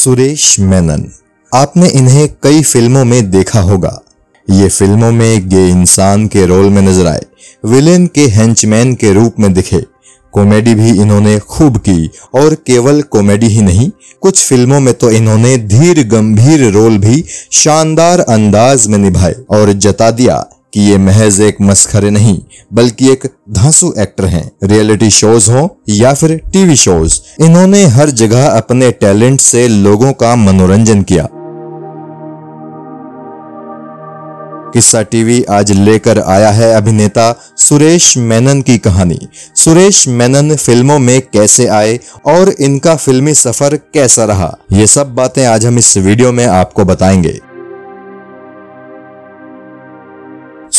सुरेश मेनन आपने इन्हें कई फिल्मों में देखा होगा ये फिल्मों में गे इंसान के रोल में नजर आए विलेन के हेंचमैन के रूप में दिखे कॉमेडी भी इन्होंने खूब की और केवल कॉमेडी ही नहीं कुछ फिल्मों में तो इन्होंने धीर गंभीर रोल भी शानदार अंदाज में निभाए और जता दिया कि ये महज एक मस्खरे नहीं बल्कि एक धांसू एक्टर हैं रियलिटी शोज हो या फिर टीवी शोज इन्होंने हर जगह अपने टैलेंट से लोगों का मनोरंजन किया किस्सा टीवी आज लेकर आया है अभिनेता सुरेश मेनन की कहानी सुरेश मेनन फिल्मों में कैसे आए और इनका फिल्मी सफर कैसा रहा ये सब बातें आज हम इस वीडियो में आपको बताएंगे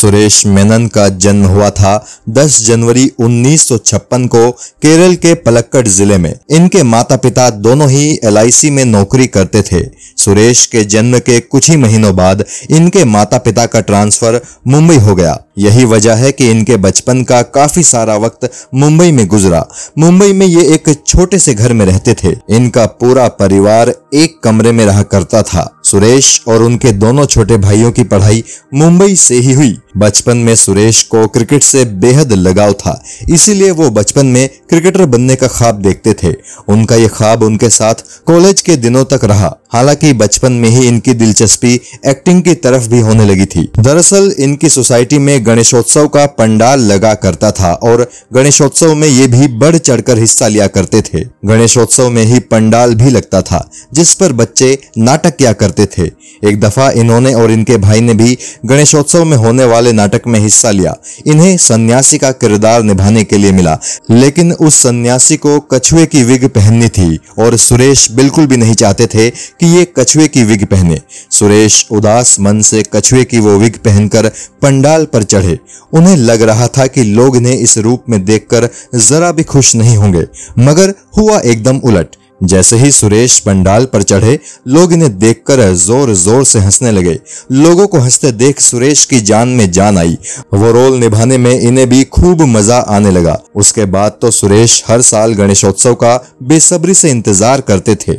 सुरेश मेनन का जन्म हुआ था 10 जनवरी 1956 को केरल के पलक्कड जिले में इनके माता पिता दोनों ही एल में नौकरी करते थे सुरेश के जन्म के कुछ ही महीनों बाद इनके माता पिता का ट्रांसफर मुंबई हो गया यही वजह है कि इनके बचपन का काफी सारा वक्त मुंबई में गुजरा मुंबई में ये एक छोटे से घर में रहते थे इनका पूरा परिवार एक कमरे में रहा करता था सुरेश और उनके दोनों छोटे भाइयों की पढ़ाई मुंबई से ही हुई बचपन में सुरेश को क्रिकेट से बेहद लगाव था इसीलिए वो बचपन में क्रिकेटर बनने का ख्वाब देखते थे उनका ये ख्वाब उनके साथ कॉलेज के दिनों तक रहा हालांकि बचपन में ही इनकी दिलचस्पी एक्टिंग की तरफ भी होने लगी थी दरअसल इनकी सोसाइटी में गणेशोत्सव का पंडाल लगा करता था और गणेशोत्सव में ये भी बढ़ चढ़कर हिस्सा लिया करते थे गणेशोत्सव में ही पंडाल भी लगता था जिस पर बच्चे नाटक किया करते थे एक दफा इन्होंने और इनके भाई ने भी गणेशोत्सव में होने वाले नाटक में हिस्सा लिया इन्हें सन्यासी का किरदार निभाने के लिए मिला लेकिन उस सन्यासी को कछुए की विग पहननी थी और सुरेश बिल्कुल भी नहीं चाहते थे कि ये कछुए की विग पहने सुरेश उदास मन से कछुए की वो विग पहनकर पंडाल पर चढ़े उन्हें लग रहा था कि लोग इन्हें इस रूप में देखकर जरा भी खुश नहीं होंगे मगर हुआ एकदम उलट जैसे ही सुरेश पंडाल पर चढ़े लोग इन्हें देखकर जोर जोर से हंसने लगे लोगों को हंसते देख सुरेश की जान में जान आई वो रोल निभाने में इन्हें भी खूब मजा आने लगा उसके बाद तो सुरेश हर साल गणेशोत्सव का बेसब्री से इंतजार करते थे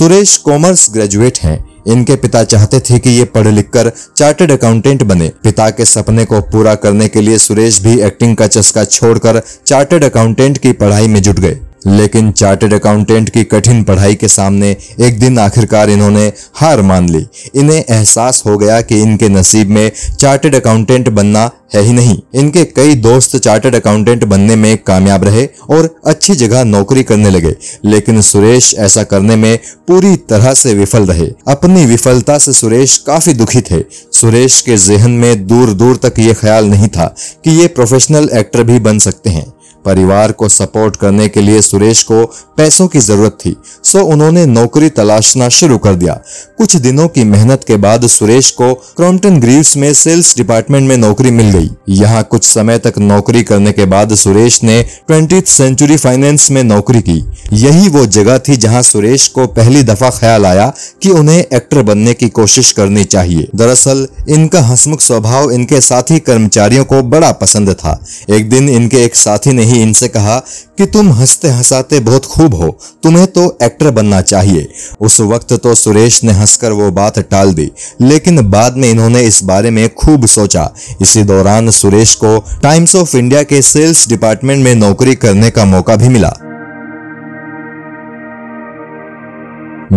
सुरेश कॉमर्स ग्रेजुएट हैं इनके पिता चाहते थे कि ये पढ़ लिख कर चार्टर्ड अकाउंटेंट बने पिता के सपने को पूरा करने के लिए सुरेश भी एक्टिंग का चस्का छोड़कर चार्टर्ड अकाउंटेंट की पढ़ाई में जुट गए लेकिन चार्टेड अकाउंटेंट की कठिन पढ़ाई के सामने एक दिन आखिरकार इन्होंने हार मान ली इन्हें एहसास हो गया कि इनके नसीब में चार्टेड अकाउंटेंट बनना है ही नहीं इनके कई दोस्त चार्टेड अकाउंटेंट बनने में कामयाब रहे और अच्छी जगह नौकरी करने लगे लेकिन सुरेश ऐसा करने में पूरी तरह से विफल रहे अपनी विफलता से सुरेश काफी दुखी थे सुरेश के जहन में दूर दूर तक ये ख्याल नहीं था कि ये प्रोफेशनल एक्टर भी बन सकते हैं परिवार को सपोर्ट करने के लिए सुरेश को पैसों की जरूरत थी सो उन्होंने नौकरी तलाशना शुरू कर दिया कुछ दिनों की मेहनत के बाद सुरेश को क्रॉम्पटन ग्रीव्स में सेल्स डिपार्टमेंट में नौकरी मिल गई यहाँ कुछ समय तक नौकरी करने के बाद सुरेश ने ट्वेंटी सेंचुरी फाइनेंस में नौकरी की यही वो जगह थी जहाँ सुरेश को पहली दफा ख्याल आया कि उन्हें एक्टर बनने की कोशिश करनी चाहिए दरअसल इनका हंसमुख स्वभाव इनके साथी कर्मचारियों को बड़ा पसंद था एक दिन इनके एक साथी ने ही इनसे कहा कि तुम हंसते हंसाते बहुत खूब हो तुम्हें तो एक्टर बनना चाहिए उस वक्त तो सुरेश ने हंसकर वो बात टाल दी लेकिन बाद में इन्होंने इस बारे में खूब सोचा इसी दौरान सुरेश को टाइम्स ऑफ इंडिया के सेल्स डिपार्टमेंट में नौकरी करने का मौका भी मिला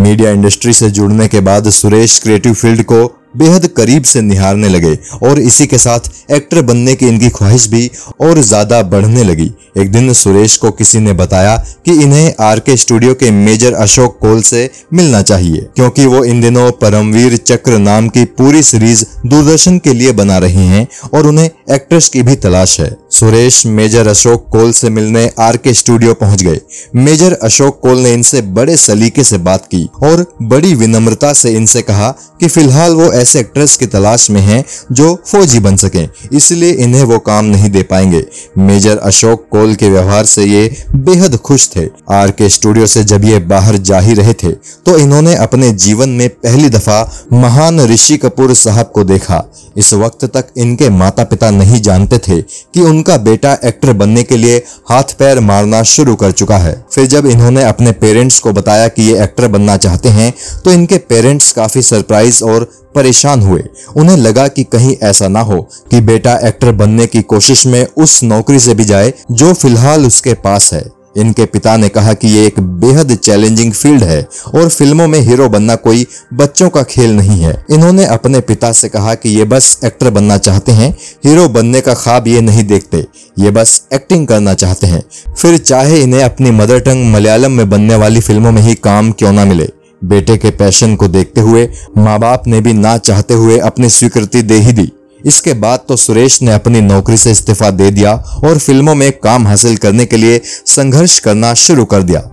मीडिया इंडस्ट्री से जुड़ने के बाद सुरेश क्रिएटिव फील्ड को बेहद करीब से निहारने लगे और इसी के साथ एक्टर बनने की इनकी ख्वाहिश भी और ज्यादा बढ़ने लगी एक दिन सुरेश को किसी ने बताया कि इन्हें आर के स्टूडियो के मेजर अशोक कोल से मिलना चाहिए क्योंकि वो इन दिनों परमवीर चक्र नाम की पूरी सीरीज दूरदर्शन के लिए बना रहे हैं और उन्हें एक्ट्रेस की भी तलाश है सुरेश मेजर अशोक कोल से मिलने आर के स्टूडियो पहुंच गए मेजर अशोक कोल ने इनसे बड़े सलीके से बात की और बड़ी विनम्रता से इनसे कहा कि फिलहाल वो ऐसे एक्ट्रेस की तलाश में हैं जो फौजी बन सकें इसलिए इन्हें वो काम नहीं दे पाएंगे मेजर अशोक कोल के व्यवहार से ये बेहद खुश थे आर के स्टूडियो से जब ये बाहर जा ही रहे थे तो इन्होंने अपने जीवन में पहली दफा महान ऋषि कपूर साहब को देखा इस वक्त तक इनके माता पिता नहीं जानते थे कि उन उनका बेटा एक्टर बनने के लिए हाथ पैर मारना शुरू कर चुका है फिर जब इन्होंने अपने पेरेंट्स को बताया कि ये एक्टर बनना चाहते हैं तो इनके पेरेंट्स काफी सरप्राइज और परेशान हुए उन्हें लगा कि कहीं ऐसा ना हो कि बेटा एक्टर बनने की कोशिश में उस नौकरी से भी जाए जो फिलहाल उसके पास है इनके पिता ने कहा कि ये एक बेहद चैलेंजिंग फील्ड है और फिल्मों में हीरो बनना कोई बच्चों का खेल नहीं है इन्होंने अपने पिता से कहा कि ये बस एक्टर बनना चाहते हैं हीरो बनने का ख्वाब ये नहीं देखते ये बस एक्टिंग करना चाहते हैं फिर चाहे इन्हें अपनी मदर टंग मलयालम में बनने वाली फिल्मों में ही काम क्यों ना मिले बेटे के पैशन को देखते हुए माँ बाप ने भी ना चाहते हुए अपनी स्वीकृति दे ही दी इसके बाद तो सुरेश ने अपनी नौकरी से इस्तीफा दे दिया और फिल्मों में काम हासिल करने के लिए संघर्ष करना शुरू कर दिया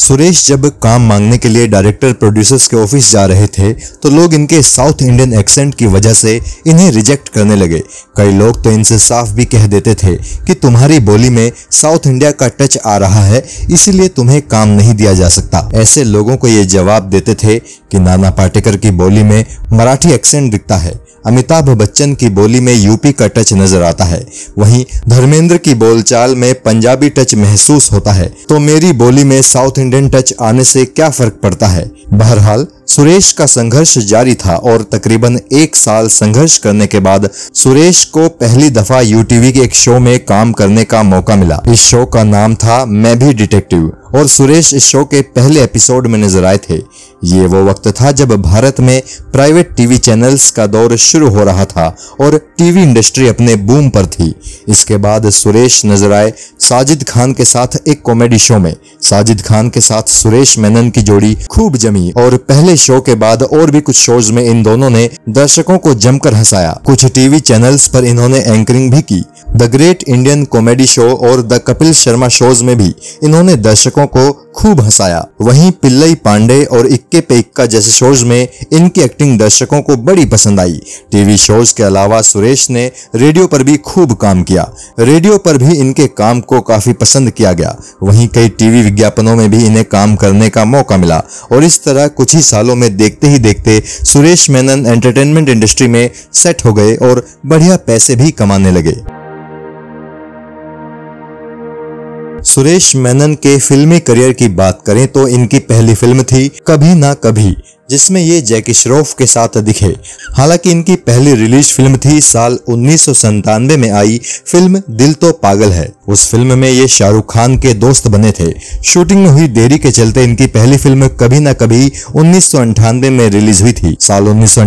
सुरेश जब काम मांगने के लिए डायरेक्टर प्रोड्यूसर्स के ऑफिस जा रहे थे तो लोग इनके साउथ इंडियन एक्सेंट की वजह से इन्हें रिजेक्ट करने लगे कई लोग तो इनसे साफ भी कह देते थे कि तुम्हारी बोली में साउथ इंडिया का टच आ रहा है इसीलिए तुम्हें काम नहीं दिया जा सकता ऐसे लोगों को ये जवाब देते थे कि नाना पाटेकर की बोली में मराठी एक्सेंट दिखता है अमिताभ बच्चन की बोली में यूपी का टच नजर आता है वहीं धर्मेंद्र की बोलचाल में पंजाबी टच महसूस होता है तो मेरी बोली में साउथ इंडियन टच आने से क्या फर्क पड़ता है बहरहाल सुरेश का संघर्ष जारी था और तकरीबन एक साल संघर्ष करने के बाद सुरेश को पहली दफा यूटीवी के एक शो में काम करने का मौका मिला इस शो का नाम था मैं भी डिटेक्टिव और सुरेश इस शो के पहले एपिसोड में नजर आए थे ये वो वक्त था जब भारत में प्राइवेट टीवी चैनल्स का दौर शुरू हो रहा था और टीवी इंडस्ट्री अपने बूम पर थी इसके बाद सुरेश नजर आए साजिद खान के साथ एक कॉमेडी शो में साजिद खान के साथ सुरेश मेनन की जोड़ी खूब जमी और पहले पहले शो के बाद और भी कुछ शोज में इन दोनों ने दर्शकों को जमकर हंसाया कुछ टीवी चैनल्स पर इन्होंने एंकरिंग भी की the great Indian comedy show और द कपिल शर्मा शोज में भी इन्होंने दर्शकों को खूब हंसाया वहीं पिल्लई पांडे और इक्के पे इक्का जैसे शोज में इनकी एक्टिंग दर्शकों को बड़ी पसंद आई टीवी शोज के अलावा सुरेश ने रेडियो पर भी खूब काम किया रेडियो पर भी इनके काम को काफी पसंद किया गया वहीं कई टीवी विज्ञापनों में भी इन्हें काम करने का मौका मिला और इस तरह कुछ ही साल सालों में देखते ही देखते सुरेश मेनन एंटरटेनमेंट इंडस्ट्री में सेट हो गए और बढ़िया पैसे भी कमाने लगे सुरेश मेनन के फिल्मी करियर की बात करें तो इनकी पहली फिल्म थी कभी ना कभी जिसमें ये जैकी श्रॉफ के साथ दिखे हालांकि इनकी पहली रिलीज फिल्म थी साल उन्नीस में आई फिल्म दिल तो पागल है उस फिल्म में ये शाहरुख खान के दोस्त बने थे शूटिंग में हुई देरी के चलते इनकी पहली फिल्म कभी ना कभी उन्नीस में रिलीज हुई थी साल उन्नीस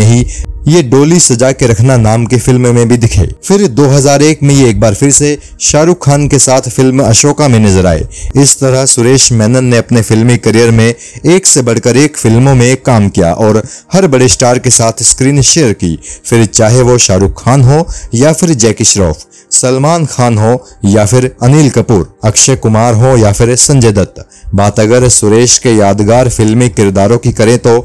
में ही ये डोली सजा के रखना नाम की फिल्म में भी दिखे फिर 2001 में ये एक बार फिर से शाहरुख खान के साथ फिल्म अशोका में नजर आए इस तरह सुरेश मेनन ने अपने फिल्मी करियर में एक से बढ़कर एक फिल्मों में काम किया और हर बड़े स्टार के साथ स्क्रीन शेयर की फिर चाहे वो शाहरुख खान हो या फिर जैकी श्रॉफ सलमान खान हो या फिर अनिल कपूर अक्षय कुमार हो या फिर संजय दत्त बात अगर सुरेश के यादगार फिल्मी किरदारों की करें तो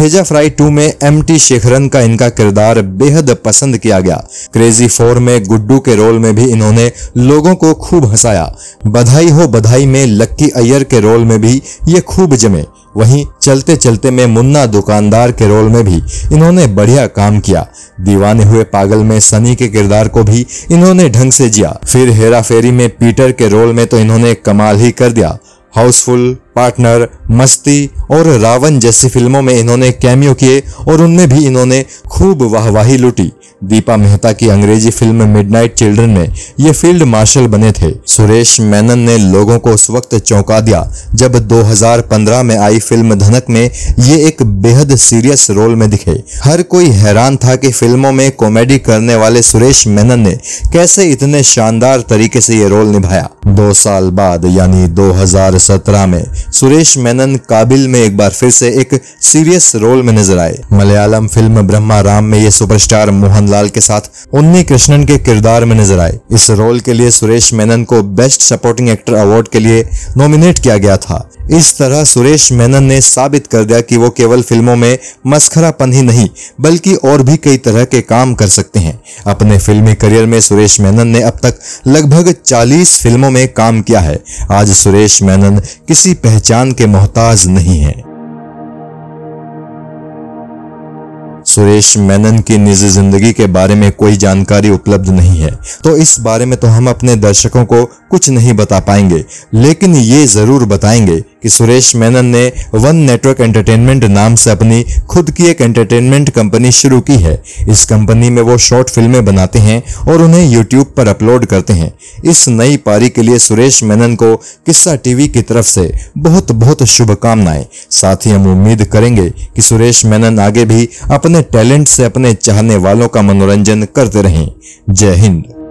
भेजा फ्राई टू में एम टी शेखरन का इनका किरदार बेहद पसंद किया गया क्रेजी फोर में गुड्डू के रोल में भी इन्होंने लोगों को खूब हंसाया बधाई हो बधाई में लक्की अय्यर के रोल में भी ये खूब जमे वहीं चलते चलते में मुन्ना दुकानदार के रोल में भी इन्होंने बढ़िया काम किया दीवाने हुए पागल में सनी के किरदार को भी इन्होंने ढंग से जिया फिर हेरा फेरी में पीटर के रोल में तो इन्होंने कमाल ही कर दिया हाउसफुल पार्टनर मस्ती और रावण जैसी फिल्मों में इन्होंने कैमियो किए और उनमें भी इन्होंने खूब वाहवाही लूटी दीपा मेहता की अंग्रेजी फिल्म मिडनाइट चिल्ड्रन में ये फील्ड मार्शल बने थे सुरेश मैनन ने लोगों को उस वक्त चौंका दिया जब 2015 में आई फिल्म धनक में ये एक बेहद सीरियस रोल में दिखे हर कोई हैरान था कि फिल्मों में कॉमेडी करने वाले सुरेश मैनन ने कैसे इतने शानदार तरीके से ये रोल निभाया दो साल बाद यानी 2017 में सुरेश मेनन काबिल में एक बार फिर से एक सीरियस रोल में नजर आए मलयालम फिल्म ब्रह्मा राम में ये सुपरस्टार मोहनलाल के साथ उन्नी कृष्णन के किरदार में नजर आए इस रोल के लिए सुरेश मेनन को बेस्ट सपोर्टिंग एक्टर अवार्ड के लिए नॉमिनेट किया गया था इस तरह सुरेश मेनन ने साबित कर दिया कि वो केवल फिल्मों में मस्खरापन ही नहीं बल्कि और भी कई तरह के काम कर सकते हैं अपने फिल्मी करियर में सुरेश मेनन ने अब तक लगभग 40 फिल्मों में काम किया है आज सुरेश मेनन किसी पहचान के मोहताज नहीं है सुरेश मेनन की निजी जिंदगी के बारे में कोई जानकारी उपलब्ध नहीं है तो इस बारे में तो हम अपने दर्शकों को कुछ नहीं बता पाएंगे लेकिन ये जरूर बताएंगे कि सुरेश मेनन ने वन नेटवर्क एंटरटेनमेंट नाम से अपनी खुद की एक एंटरटेनमेंट कंपनी शुरू की है इस कंपनी में वो शॉर्ट फिल्में बनाते हैं और उन्हें यूट्यूब पर अपलोड करते हैं इस नई पारी के लिए सुरेश मेनन को किस्सा टीवी की तरफ से बहुत बहुत शुभकामनाएं साथ ही हम उम्मीद करेंगे कि सुरेश मेनन आगे भी अपने टैलेंट से अपने चाहने वालों का मनोरंजन करते रहें जय हिंद